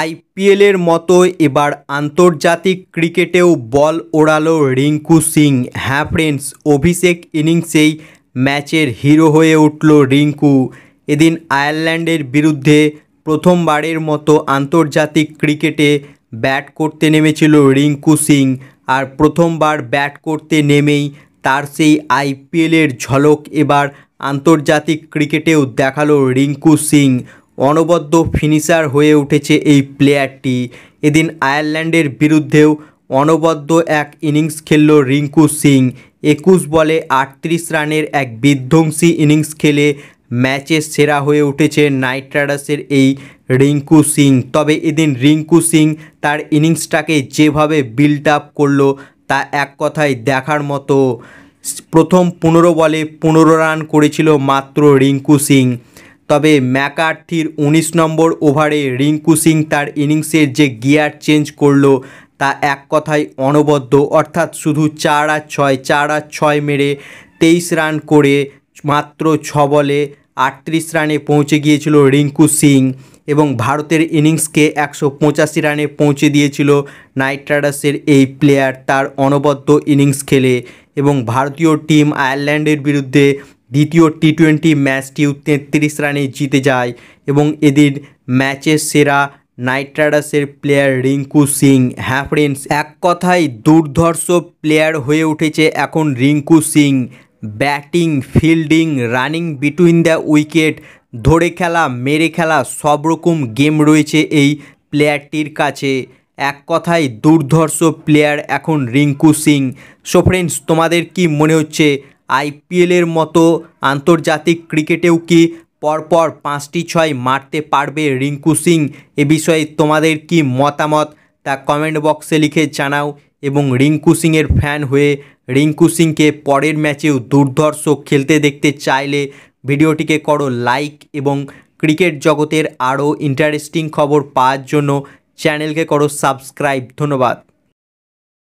আইপিএলের মতো এবার আন্তর্জাতিক ক্রিকেটেও বল ওড়ালো রিঙ্কু সিং হ্যাঁ ফ্রেন্ডস অভিষেক ইনিংসেই ম্যাচের হিরো হয়ে উঠল রিঙ্কু এদিন আয়ারল্যান্ডের বিরুদ্ধে প্রথমবারের মতো আন্তর্জাতিক ক্রিকেটে ব্যাট করতে নেমেছিল রিঙ্কু সিং আর প্রথমবার ব্যাট করতে নেমেই তার সেই আইপিএলের ঝলক এবার আন্তর্জাতিক ক্রিকেটেও দেখালো রিঙ্কু সিং অনবদ্য ফিনিশার হয়ে উঠেছে এই প্লেয়ারটি এদিন আয়ারল্যান্ডের বিরুদ্ধেও অনবদ্য এক ইনিংস খেলল রিঙ্কু সিং একুশ বলে আটত্রিশ রানের এক বিধ্বংসী ইনিংস খেলে ম্যাচে সেরা হয়ে উঠেছে নাইট রাইডার্সের এই রিঙ্কু সিং তবে এদিন রিঙ্কু সিং তার ইনিংসটাকে যেভাবে বিল্ড আপ করলো তা এক কথায় দেখার মতো প্রথম পনেরো বলে পনেরো রান করেছিল মাত্র রিঙ্কু সিং তবে ম্যাকার্থির ১৯ নম্বর ওভারে রিঙ্কু সিং তার ইনিংসের যে গিয়ার চেঞ্জ করলো তা এক কথায় অনবদ্য অর্থাৎ শুধু চার আর ছয় চার আর ছয় মেরে তেইশ রান করে মাত্র ছ বলে আটত্রিশ রানে পৌঁছে গিয়েছিল রিঙ্কু সিং এবং ভারতের ইনিংসকে একশো পঁচাশি রানে পৌঁছে দিয়েছিল নাইট রাইডার্সের এই প্লেয়ার তার অনবদ্য ইনিংস খেলে এবং ভারতীয় টিম আয়ারল্যান্ডের বিরুদ্ধে দ্বিতীয় টি টোয়েন্টি ম্যাচটিও তেত্রিশ রানে জিতে যায় এবং এদের ম্যাচের সেরা নাইট রাইডার্সের প্লেয়ার রিঙ্কু সিং হ্যাঁ ফ্রেন্ডস এক কথায় দুর্ধর্ষ প্লেয়ার হয়ে উঠেছে এখন Rinku Singh batting fielding running between the wicket ধরে খেলা মেরে খেলা সব রকম গেম রয়েছে এই প্লেয়ারটির কাছে এক কথায় দুর্ধর্ষ প্লেয়ার এখন রিঙ্কু সিং সো ফ্রেন্ডস তোমাদের কি মনে হচ্ছে আইপিএলের মতো আন্তর্জাতিক ক্রিকেটেও কি পরপর পাঁচটি ছয় মারতে পারবে রিঙ্কু সিং এ বিষয়ে তোমাদের কি মতামত তা কমেন্ট বক্সে লিখে জানাও এবং রিঙ্কু সিংয়ের ফ্যান হয়ে রিঙ্কু সিংকে পরের ম্যাচেও দুর্ধর্ষ খেলতে দেখতে চাইলে ভিডিওটিকে করো লাইক এবং ক্রিকেট জগতের আরও ইন্টারেস্টিং খবর পাওয়ার জন্য চ্যানেলকে করো সাবস্ক্রাইব ধন্যবাদ